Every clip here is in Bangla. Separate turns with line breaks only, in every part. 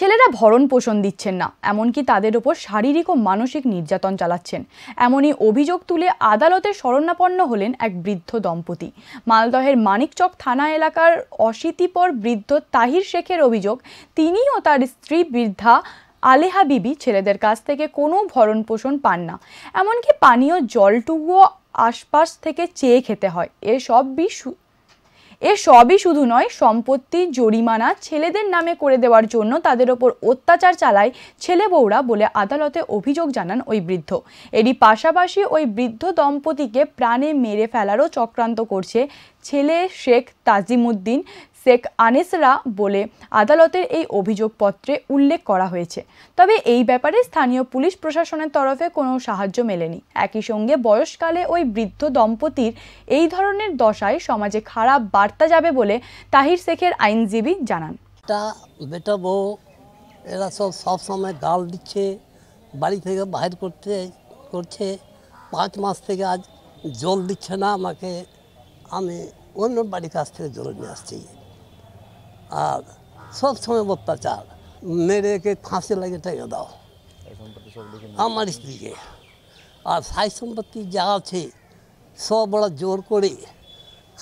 ছেলেরা ভরণ পোষণ দিচ্ছেন না এমনকি তাদের ওপর শারীরিক ও মানসিক নির্যাতন চালাচ্ছেন এমনই অভিযোগ তুলে আদালতে শরণাপন্ন হলেন এক বৃদ্ধ দম্পতি মালদহের মানিকচক থানা এলাকার অশীতিপর বৃদ্ধ তাহির শেখের অভিযোগ তিনি ও তার স্ত্রী বৃদ্ধা আলেহা বিবি ছেলেদের কাছ থেকে কোনো ভরণ পোষণ পান না এমনকি পানীয় জলটুকুও আশপাশ থেকে চেয়ে খেতে হয় এসব বিষ এ সবই শুধু নয় সম্পত্তি জরিমানা ছেলেদের নামে করে দেওয়ার জন্য তাদের ওপর অত্যাচার চালায় ছেলে বউরা বলে আদালতে অভিযোগ জানান ওই বৃদ্ধ এরই পাশাপাশি ওই বৃদ্ধ দম্পতিকে প্রাণে মেরে ফেলারও চক্রান্ত করছে ছেলে শেখ তাজিমুদ্দিন শেখ আনেসরা বলে আদালতের এই অভিযোগপত্রে উল্লেখ করা হয়েছে তবে এই ব্যাপারে স্থানীয় পুলিশ প্রশাসনের তরফে কোনো সাহায্য মেলেনি একই সঙ্গে বয়সকালে ওই বৃদ্ধ দম্পতির এই ধরনের দশায় সমাজে খারাপ বার্তা যাবে বলে তাহির শেখের আইনজীবী জানান
বেটা বউ এরা সব সবসময় গাল দিচ্ছে বাড়ি থেকে বাহির করতে করছে পাঁচ মাস থেকে আজ জল দিচ্ছে না আমাকে আমি অন্য বাড়ির কাছ থেকে জল নিয়ে আসছি আর সবসময় অত্যাচার মেরেকে ফাঁসি লাগে ঠেকে দাও আমার স্ত্রীকে আর সাই সম্পত্তি যা আছে সব ওরা জোর করে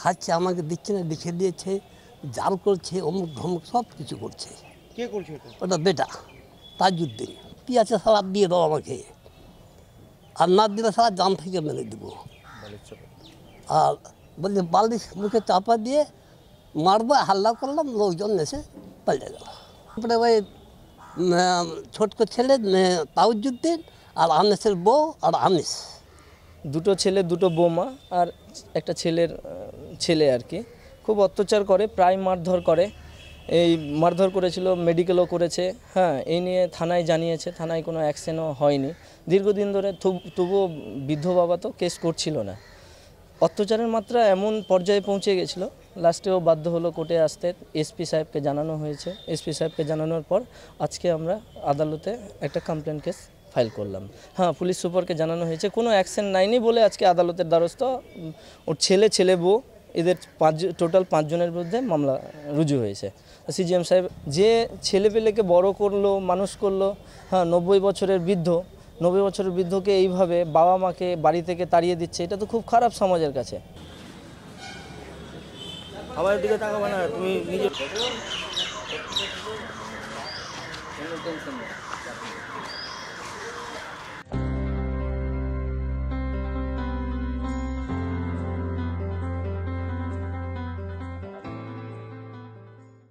খাচ্ছে আমাকে দিচ্ছে না লিখে দিয়েছে জাল করছে অমুক ধমুক সব কিছু করছে কে করছে ওটা বেটা তাজুদ্দিন আছে সালাদ দিয়ে দাও আমাকে আর না দিলে সারা জাম থেকে মেনে দেবো আর বলছে বালিশ মুখে চাপা দিয়ে মারবো হাল্লা করলাম লোকজন এসে পাল্টে গেল তারপরে ওই ছোট্ট ছেলে তাউজুদ্দিন আর আনিসের বউ আর আনিস দুটো ছেলে দুটো বৌমা আর একটা ছেলের ছেলে আর
কি খুব অত্যাচার করে প্রায় মারধর করে এই মারধর করেছিল মেডিকেলও করেছে হ্যাঁ এই নিয়ে থানায় জানিয়েছে থানায় কোনো অ্যাকশনও হয়নি দীর্ঘদিন ধরে তবুও বৃদ্ধ বাবা তো কেস করছিল না অত্যাচারের মাত্রা এমন পর্যায়ে পৌঁছে গেছিলো লাস্টেও বাধ্য হলো কোর্টে আসতে এসপি সাহেবকে জানানো হয়েছে এসপি সাহেবকে জানানোর পর আজকে আমরা আদালতে একটা কমপ্লেন কেস ফাইল করলাম হ্যাঁ পুলিশ সুপারকে জানানো হয়েছে কোনো অ্যাকশন নাইনি বলে আজকে আদালতের দ্বারস্থ ওর ছেলে ছেলে বউ এদের পাঁচ টোটাল পাঁচজনের বিরুদ্ধে মামলা রুজু হয়েছে সিজিএম সাহেব যে পেলেকে বড় করলো মানুষ করলো হ্যাঁ নব্বই বছরের বৃদ্ধ নব্বই বছরের বৃদ্ধকে এইভাবে বাবা মাকে বাড়ি থেকে তাড়িয়ে দিচ্ছে এটা তো খুব খারাপ সমাজের কাছে খাবারের দিকে তাকাবে না তুমি নিজে